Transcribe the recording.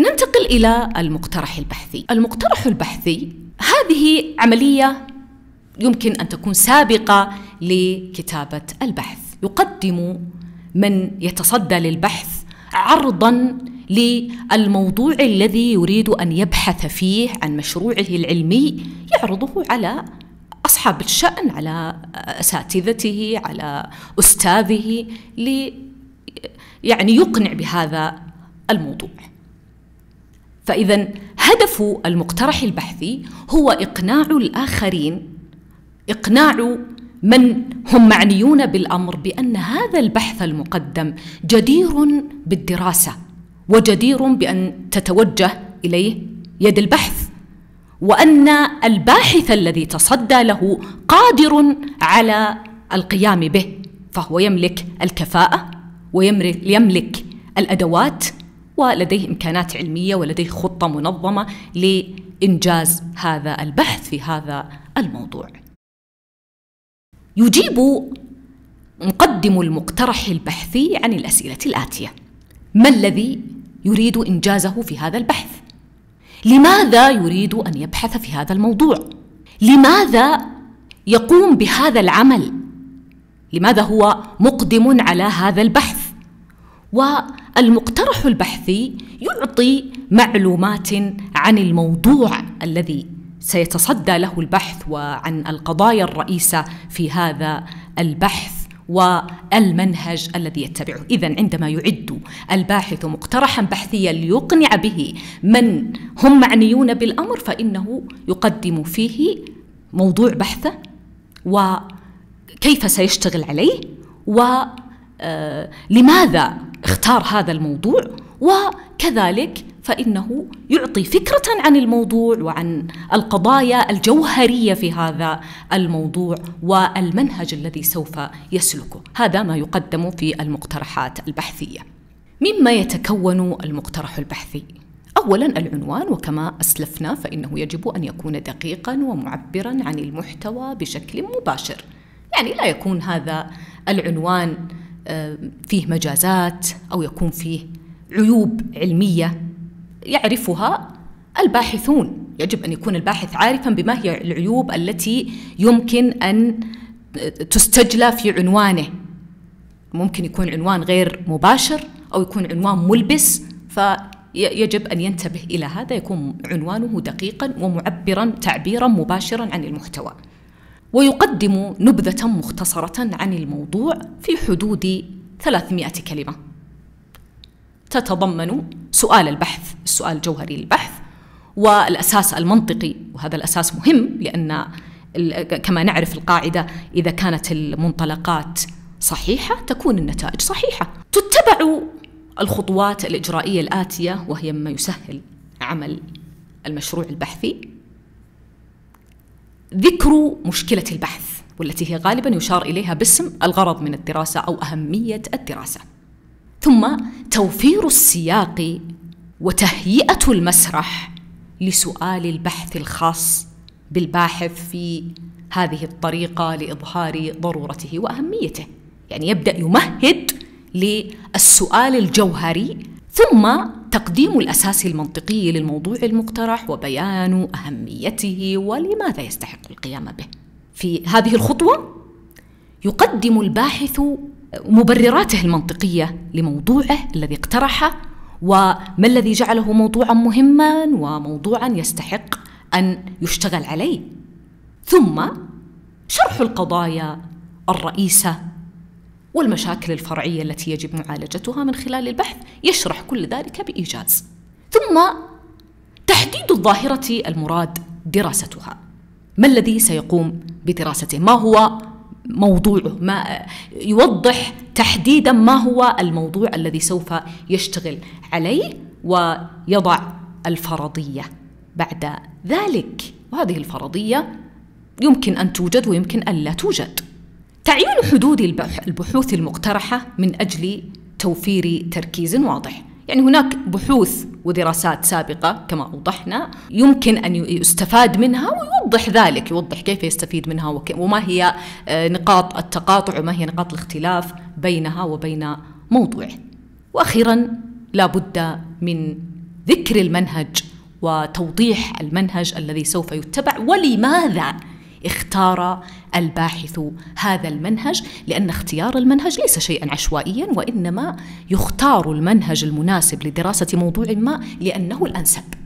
ننتقل إلى المقترح البحثي المقترح البحثي هذه عملية يمكن أن تكون سابقة لكتابة البحث يقدم من يتصدى للبحث عرضا للموضوع الذي يريد ان يبحث فيه عن مشروعه العلمي يعرضه على اصحاب الشان على اساتذته على استاذه لي يعني يقنع بهذا الموضوع فإذا هدف المقترح البحثي هو إقناع الآخرين إقناع من هم معنيون بالأمر بأن هذا البحث المقدم جدير بالدراسة وجدير بأن تتوجه إليه يد البحث وأن الباحث الذي تصدى له قادر على القيام به فهو يملك الكفاءة ويملك الأدوات ولديه إمكانات علمية ولديه خطة منظمة لإنجاز هذا البحث في هذا الموضوع يجيب مقدم المقترح البحثي عن الأسئلة الآتية ما الذي يريد إنجازه في هذا البحث؟ لماذا يريد أن يبحث في هذا الموضوع؟ لماذا يقوم بهذا العمل؟ لماذا هو مقدم على هذا البحث؟ و المقترح البحثي يعطي معلومات عن الموضوع الذي سيتصدى له البحث وعن القضايا الرئيسه في هذا البحث والمنهج الذي يتبعه اذا عندما يعد الباحث مقترحا بحثيا ليقنع به من هم معنيون بالامر فانه يقدم فيه موضوع بحثه وكيف سيشتغل عليه ولماذا آه، اختار هذا الموضوع وكذلك فإنه يعطي فكرة عن الموضوع وعن القضايا الجوهرية في هذا الموضوع والمنهج الذي سوف يسلكه هذا ما يقدم في المقترحات البحثية مما يتكون المقترح البحثي اولا العنوان وكما اسلفنا فانه يجب ان يكون دقيقا ومعبرا عن المحتوى بشكل مباشر يعني لا يكون هذا العنوان فيه مجازات او يكون فيه عيوب علميه يعرفها الباحثون يجب ان يكون الباحث عارفا بما هي العيوب التي يمكن ان تستجلى في عنوانه ممكن يكون عنوان غير مباشر او يكون عنوان ملبس فيجب ان ينتبه الى هذا يكون عنوانه دقيقا ومعبرا تعبيرا مباشرا عن المحتوى ويقدم نبذة مختصرة عن الموضوع في حدود 300 كلمة تتضمن سؤال البحث السؤال الجوهري للبحث والأساس المنطقي وهذا الأساس مهم لأن كما نعرف القاعدة إذا كانت المنطلقات صحيحة تكون النتائج صحيحة تتبع الخطوات الإجرائية الآتية وهي ما يسهل عمل المشروع البحثي ذكر مشكلة البحث والتي هي غالبا يشار إليها باسم الغرض من الدراسة أو أهمية الدراسة ثم توفير السياق وتهيئة المسرح لسؤال البحث الخاص بالباحث في هذه الطريقة لإظهار ضرورته وأهميته يعني يبدأ يمهد للسؤال الجوهري ثم تقديم الأساس المنطقي للموضوع المقترح وبيان أهميته ولماذا يستحق القيام به في هذه الخطوة يقدم الباحث مبرراته المنطقية لموضوعه الذي اقترحه وما الذي جعله موضوعا مهما وموضوعا يستحق أن يشتغل عليه ثم شرح القضايا الرئيسة والمشاكل الفرعية التي يجب معالجتها من خلال البحث يشرح كل ذلك بإيجاز ثم تحديد الظاهرة المراد دراستها ما الذي سيقوم بدراسته ما هو موضوعه ما يوضح تحديدا ما هو الموضوع الذي سوف يشتغل عليه ويضع الفرضية بعد ذلك وهذه الفرضية يمكن أن توجد ويمكن أن لا توجد تعيين حدود البحوث المقترحة من أجل توفير تركيز واضح يعني هناك بحوث ودراسات سابقة كما أوضحنا يمكن أن يستفاد منها ويوضح ذلك يوضح كيف يستفيد منها وما هي آه، نقاط التقاطع وما هي نقاط الاختلاف بينها وبين موضوعه وأخيرا لابد من ذكر المنهج وتوضيح المنهج الذي سوف يتبع ولماذا اختار الباحث هذا المنهج لان اختيار المنهج ليس شيئا عشوائيا وانما يختار المنهج المناسب لدراسه موضوع ما لانه الانسب